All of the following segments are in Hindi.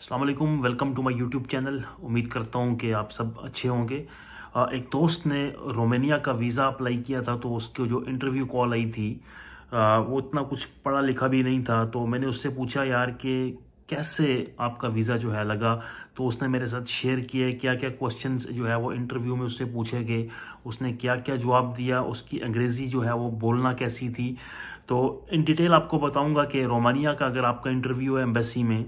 अल्लाम welcome to my YouTube channel उम्मीद करता हूँ कि आप सब अच्छे होंगे एक दोस्त ने रोमानिया का वीज़ा अप्लाई किया था तो उसके जो इंटरव्यू कॉल आई थी वो इतना कुछ पढ़ा लिखा भी नहीं था तो मैंने उससे पूछा यार कि कैसे आपका वीज़ा जो है लगा तो उसने मेरे साथ शेयर किए क्या क्या क्वेश्चन जो है वो इंटरव्यू में उससे पूछे गए उसने क्या क्या जवाब दिया उसकी अंग्रेज़ी जो है वो बोलना कैसी थी तो इन डिटेल आपको बताऊँगा कि रोमानिया का अगर आपका इंटरव्यू है एम्बेसी में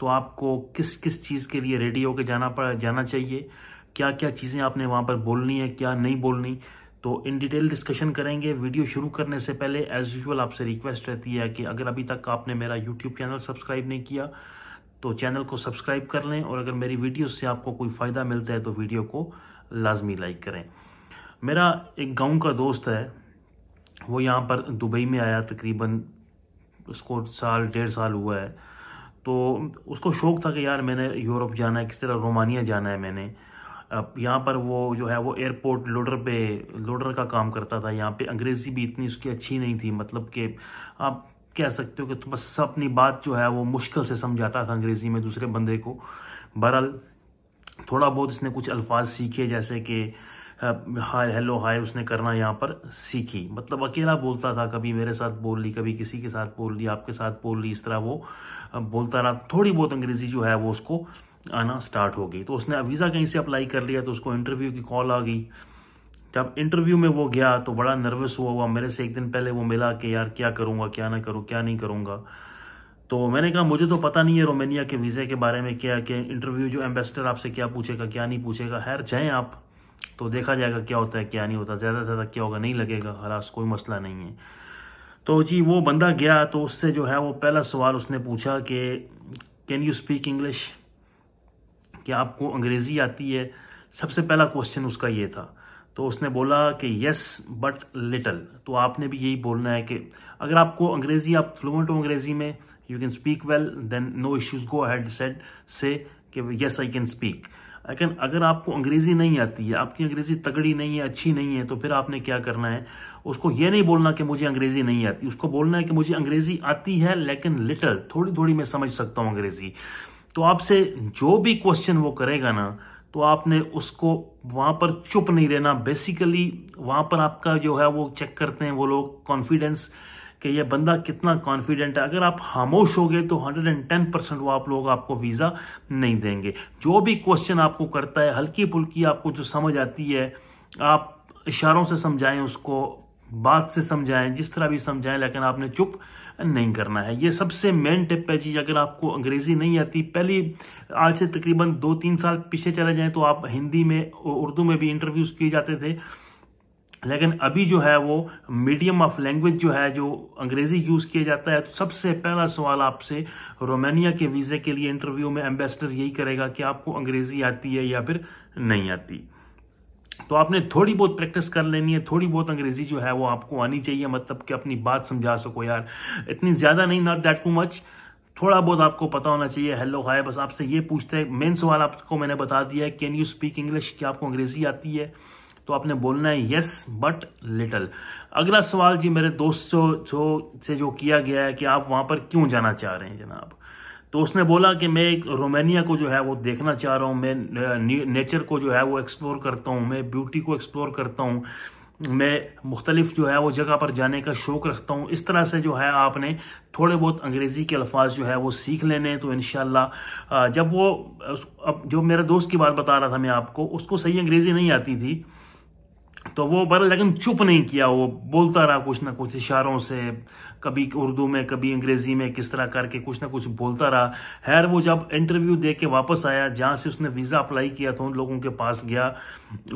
तो आपको किस किस चीज़ के लिए रेडी होकर जाना पड़ जाना चाहिए क्या क्या चीज़ें आपने वहाँ पर बोलनी है क्या नहीं बोलनी तो इन डिटेल डिस्कशन करेंगे वीडियो शुरू करने से पहले एज यूजल आपसे रिक्वेस्ट रहती है कि अगर अभी तक आपने मेरा यूट्यूब चैनल सब्सक्राइब नहीं किया तो चैनल को सब्सक्राइब कर लें और अगर मेरी वीडियो से आपको कोई फ़ायदा मिलता है तो वीडियो को लाजमी लाइक करें मेरा एक गाँव का दोस्त है वो यहाँ पर दुबई में आया तकरीबन उसको साल डेढ़ साल हुआ है तो उसको शौक़ था कि यार मैंने यूरोप जाना है किस तरह रोमानिया जाना है मैंने अब यहाँ पर वो जो है वो एयरपोर्ट लोडर पे लोडर का काम करता था यहाँ पे अंग्रेज़ी भी इतनी उसकी अच्छी नहीं थी मतलब कि आप कह सकते हो कि तो बस अपनी बात जो है वो मुश्किल से समझाता था अंग्रेज़ी में दूसरे बंदे को बहरहाल थोड़ा बहुत इसने कुछ अल्फाज सीखे जैसे कि हाय हेलो हाय उसने करना यहाँ पर सीखी मतलब अकेला बोलता था कभी मेरे साथ बोल ली कभी किसी के साथ बोल ली आपके साथ बोल ली इस तरह वो बोलता रहा थोड़ी बहुत अंग्रेजी जो है वो उसको आना स्टार्ट हो गई तो उसने वीज़ा कहीं से अप्लाई कर लिया तो उसको इंटरव्यू की कॉल आ गई जब इंटरव्यू में वो गया तो बड़ा नर्वस हुआ हुआ मेरे से एक दिन पहले वो मिला कि यार क्या करूँगा क्या ना करूँ क्या नहीं करूँगा तो मैंने कहा मुझे तो पता नहीं है रोमानिया के वीज़े के बारे में क्या कि इंटरव्यू जो एम्बेसडर आपसे क्या पूछेगा क्या नहीं पूछेगा खैर जाएँ आप तो देखा जाएगा क्या होता है क्या नहीं होता ज़्यादा से ज़्यादा क्या होगा नहीं लगेगा खलास कोई मसला नहीं है तो जी वो बंदा गया तो उससे जो है वो पहला सवाल उसने पूछा कि कैन यू स्पीक इंग्लिश क्या आपको अंग्रेज़ी आती है सबसे पहला क्वेश्चन उसका ये था तो उसने बोला कि यस बट लिटल तो आपने भी यही बोलना है कि अगर आपको अंग्रेज़ी आप फ्लुएंट हो अंग्रेज़ी में you can speak well then no issues go had said से कि यस आई कैन स्पीक लेकिन अगर आपको अंग्रेज़ी नहीं आती है आपकी अंग्रेज़ी तगड़ी नहीं है अच्छी नहीं है तो फिर आपने क्या करना है उसको ये नहीं बोलना कि मुझे अंग्रेज़ी नहीं आती उसको बोलना है कि मुझे अंग्रेज़ी आती है लेकिन लिटल थोड़ी थोड़ी मैं समझ सकता हूँ अंग्रेज़ी तो आपसे जो भी क्वेश्चन वो करेगा ना तो आपने उसको वहाँ पर चुप नहीं रहना बेसिकली वहाँ पर आपका जो है वो चेक करते हैं वो लोग कॉन्फिडेंस कि यह बंदा कितना कॉन्फिडेंट है अगर आप खामोश हो गए तो 110 परसेंट वो आप लोग आपको वीज़ा नहीं देंगे जो भी क्वेश्चन आपको करता है हल्की फुल्की आपको जो समझ आती है आप इशारों से समझाएं उसको बात से समझाएं जिस तरह भी समझाएं लेकिन आपने चुप नहीं करना है ये सबसे मेन टिप है जी अगर आपको अंग्रेज़ी नहीं आती पहली आज से तकरीबन दो तीन साल पीछे चले जाएं तो आप हिंदी में उर्दू में भी इंटरव्यूज़ किए जाते थे लेकिन अभी जो है वो मीडियम ऑफ लैंग्वेज जो है जो अंग्रेजी यूज़ किया जाता है तो सबसे पहला सवाल आपसे रोमानिया के वीज़े के लिए इंटरव्यू में एम्बेसडर यही करेगा कि आपको अंग्रेजी आती है या फिर नहीं आती तो आपने थोड़ी बहुत प्रैक्टिस कर लेनी है थोड़ी बहुत अंग्रेजी जो है वो आपको आनी चाहिए मतलब कि अपनी बात समझा सको यार इतनी ज़्यादा नहीं नॉट दैट टू मच थोड़ा बहुत आपको पता होना चाहिए हेलो हाय बस आपसे ये पूछते हैं मेन सवाल आपको मैंने बता दिया है कैन यू स्पीक इंग्लिश क्या आपको अंग्रेजी आती है तो आपने बोलना है यस बट लिटल अगला सवाल जी मेरे दोस्त जो जो से जो किया गया है कि आप वहाँ पर क्यों जाना चाह रहे हैं जनाब तो उसने बोला कि मैं रोमानिया को जो है वो देखना चाह रहा हूँ मैं नेचर को जो है वो एक्सप्लोर करता हूँ मैं ब्यूटी को एक्सप्लोर करता हूँ मैं मुख्तलिफ जो है वो जगह पर जाने का शौक रखता हूँ इस तरह से जो है आपने थोड़े बहुत अंग्रेज़ी के अल्फाज जो है वो सीख लेने तो इन जब वो अब जो मेरे दोस्त की बात बता रहा था मैं आपको उसको सही अंग्रेज़ी नहीं आती थी तो वो बहरहाल लेकिन चुप नहीं किया वो बोलता रहा कुछ ना कुछ इशारों से कभी उर्दू में कभी अंग्रेजी में किस तरह करके कुछ ना कुछ बोलता रहा खैर वो जब इंटरव्यू दे के वापस आया जहाँ से उसने वीज़ा अप्लाई किया था उन लोगों के पास गया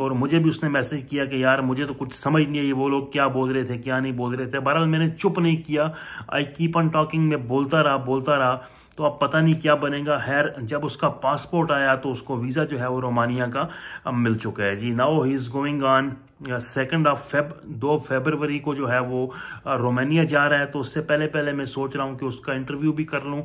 और मुझे भी उसने मैसेज किया कि यार मुझे तो कुछ समझ नहीं आई वो लोग क्या बोल रहे थे क्या नहीं बोल रहे थे बहरहाल मैंने चुप नहीं किया आई कीप ऑन टॉकिंग में बोलता रहा बोलता रहा तो अब पता नहीं क्या बनेगा खैर जब उसका पासपोर्ट आया तो उसको वीज़ा जो है वो रोमानिया का अब मिल चुका है जी now he is going on second of Feb दो फेबरवरी को जो है वो रोमानिया जा रहा है तो उससे पहले पहले मैं सोच रहा हूँ कि उसका इंटरव्यू भी कर लूँ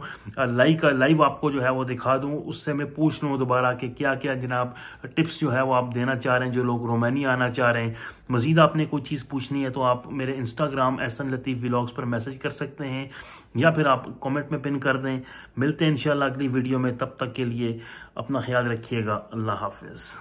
लाइव का लाइव आपको जो है वो दिखा दूँ उससे मैं पूछ लूँ दोबारा कि क्या क्या जनाब टिप्स जो है वो आप देना चाह रहे हैं जो लोग रोमानिया आना चाह रहे हैं मज़ीद आपने कोई चीज़ पूछनी है तो आप मेरे इंस्टाग्राम एहसन लतीफ़ व्लाग्स पर मैसेज कर सकते हैं या फिर आप कॉमेंट में पिन कर दें मिलते हैं इन अगली वीडियो में तब तक के लिए अपना ख्याल रखिएगा अल्लाह हाफिज़